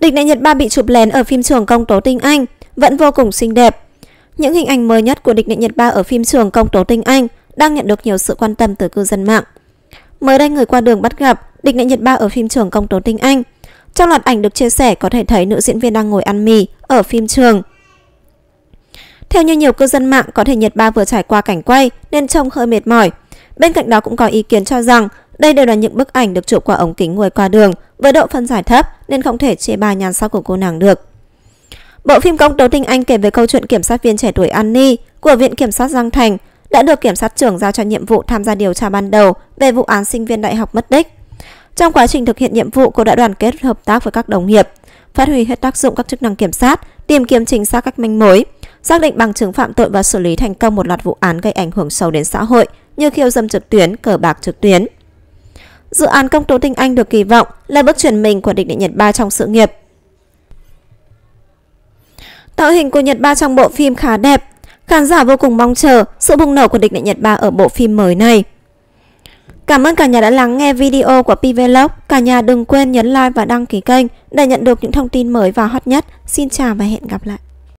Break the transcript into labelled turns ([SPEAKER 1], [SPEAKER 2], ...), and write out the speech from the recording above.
[SPEAKER 1] Địch đại Nhật Ba bị chụp lén ở phim trường công tố tinh Anh, vẫn vô cùng xinh đẹp. Những hình ảnh mới nhất của địch đại Nhật Ba ở phim trường công tố tinh Anh đang nhận được nhiều sự quan tâm từ cư dân mạng. Mới đây người qua đường bắt gặp địch đại Nhật Ba ở phim trường công tố tinh Anh. Trong loạt ảnh được chia sẻ có thể thấy nữ diễn viên đang ngồi ăn mì ở phim trường. Theo như nhiều cư dân mạng, có thể Nhật Ba vừa trải qua cảnh quay nên trông hơi mệt mỏi. Bên cạnh đó cũng có ý kiến cho rằng đây đều là những bức ảnh được chụp qua ống kính người qua đường với độ phân giải thấp nên không thể chê bài nhàn sắc của cô nàng được. Bộ phim công tố tình Anh kể về câu chuyện kiểm sát viên trẻ tuổi Annie của Viện Kiểm sát Giang Thành đã được Kiểm sát trưởng giao cho nhiệm vụ tham gia điều tra ban đầu về vụ án sinh viên đại học mất tích. Trong quá trình thực hiện nhiệm vụ, cô đã đoàn kết hợp tác với các đồng nghiệp, phát huy hết tác dụng các chức năng kiểm sát, tìm kiếm chính xác các manh mối, xác định bằng chứng phạm tội và xử lý thành công một loạt vụ án gây ảnh hưởng sâu đến xã hội như khiêu dâm trực tuyến, cờ bạc trực tuyến. Dự án công tố tinh Anh được kỳ vọng là bước chuyển mình của địch địa Nhật Ba trong sự nghiệp. Tạo hình của Nhật Ba trong bộ phim khá đẹp. Khán giả vô cùng mong chờ sự bùng nổ của địch địa Nhật Ba ở bộ phim mới này. Cảm ơn cả nhà đã lắng nghe video của Pvlog. Cả nhà đừng quên nhấn like và đăng ký kênh để nhận được những thông tin mới và hot nhất. Xin chào và hẹn gặp lại.